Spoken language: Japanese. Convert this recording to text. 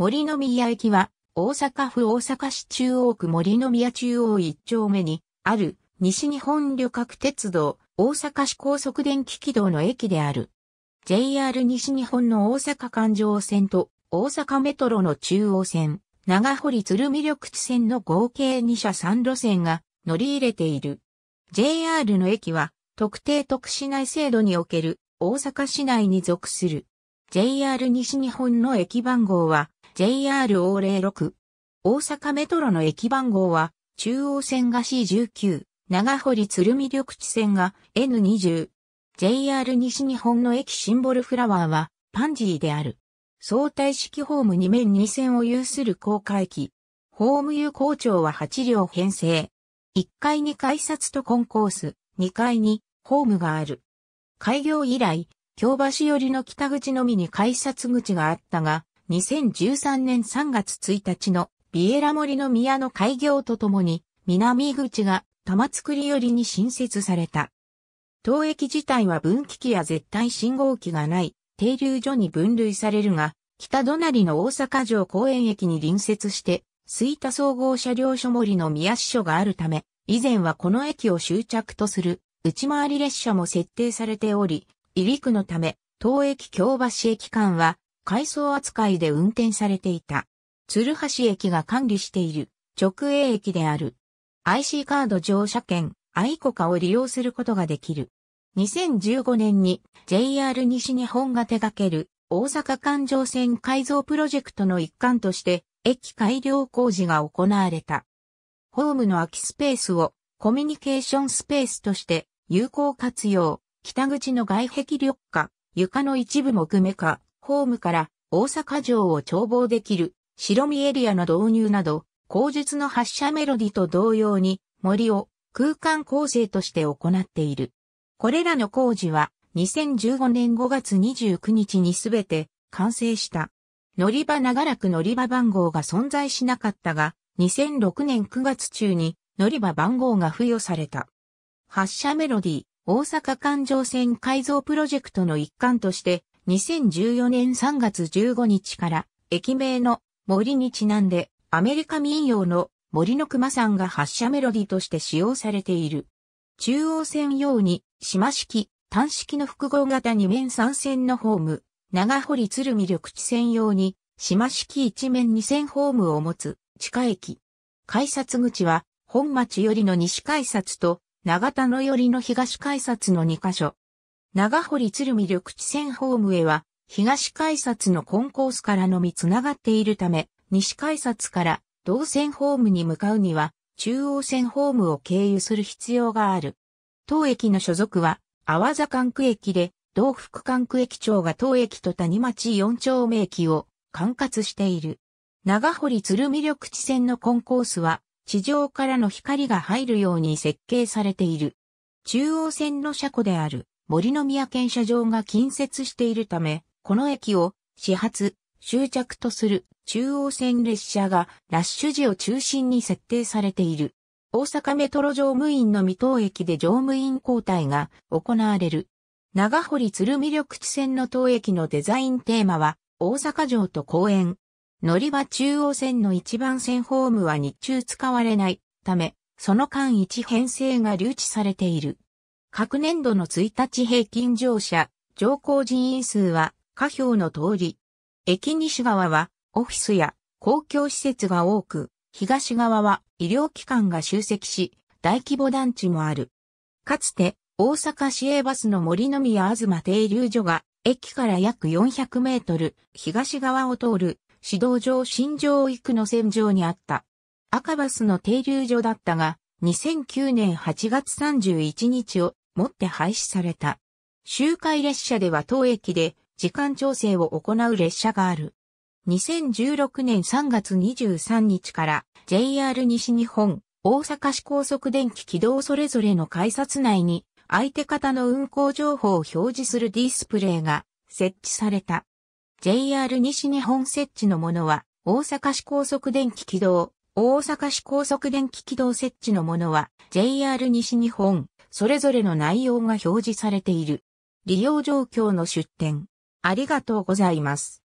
森の宮駅は、大阪府大阪市中央区森の宮中央一丁目に、ある、西日本旅客鉄道、大阪市高速電気軌道の駅である。JR 西日本の大阪環状線と、大阪メトロの中央線、長堀鶴見緑地線の合計2社3路線が乗り入れている。JR の駅は特定特市内制度における大阪市内に属する。JR 西日本の駅番号は JR 大06。大阪メトロの駅番号は、中央線が C19、長堀鶴見緑地線が N20。JR 西日本の駅シンボルフラワーは、パンジーである。相対式ホーム2面2線を有する高架駅。ホーム有効長は8両編成。1階に改札とコンコース、2階にホームがある。開業以来、京橋寄りの北口のみに改札口があったが、2013年3月1日のビエラ森の宮の開業とともに、南口が玉造り寄りに新設された。当駅自体は分岐器や絶対信号機がない停留所に分類されるが、北隣の大阪城公園駅に隣接して、水田総合車両所森の宮支所があるため、以前はこの駅を終着とする内回り列車も設定されており、入り区のため、当駅京橋駅間は回送扱いで運転されていた。鶴橋駅が管理している直営駅である。IC カード乗車券、愛コカを利用することができる。2015年に JR 西日本が手掛ける大阪環状線改造プロジェクトの一環として駅改良工事が行われた。ホームの空きスペースをコミュニケーションスペースとして有効活用、北口の外壁緑化、床の一部木目化、ホームから大阪城を眺望できる白身エリアの導入など、口述の発射メロディと同様に森を空間構成として行っている。これらの工事は2015年5月29日にすべて完成した。乗り場長らく乗り場番号が存在しなかったが、2006年9月中に乗り場番号が付与された。発車メロディ、大阪環状線改造プロジェクトの一環として、2014年3月15日から駅名の森にちなんでアメリカ民謡の森の熊さんが発射メロディとして使用されている。中央線用に島式、単式の複合型2面3線のホーム、長堀鶴見緑地線用に島式1面2線ホームを持つ地下駅。改札口は本町寄りの西改札と長田の寄りの東改札の2カ所。長堀鶴見緑地線ホームへは、東改札のコンコースからのみ繋がっているため、西改札から同線ホームに向かうには、中央線ホームを経由する必要がある。当駅の所属は、阿波座管区駅で、同福管区駅長が当駅と谷町4丁目駅を管轄している。長堀鶴見緑地線のコンコースは、地上からの光が入るように設計されている。中央線の車庫である。森の宮検車場が近接しているため、この駅を始発、終着とする中央線列車がラッシュ時を中心に設定されている。大阪メトロ乗務員の未踏駅で乗務員交代が行われる。長堀鶴見緑地線の当駅のデザインテーマは大阪城と公園。乗り場中央線の一番線ホームは日中使われないため、その間一編成が留置されている。各年度の1日平均乗車、乗降人員数は下表の通り。駅西側はオフィスや公共施設が多く、東側は医療機関が集積し、大規模団地もある。かつて大阪市営バスの森の宮東停留所が駅から約400メートル東側を通る市道上新城行くの線上にあった。赤バスの停留所だったが、2009年8月31日をもって廃止された。周回列車では当駅で時間調整を行う列車がある。2016年3月23日から JR 西日本、大阪市高速電気軌道それぞれの改札内に相手方の運行情報を表示するディスプレイが設置された。JR 西日本設置のものは大阪市高速電気軌道、大阪市高速電気軌道設置のものは JR 西日本、それぞれの内容が表示されている。利用状況の出典。ありがとうございます。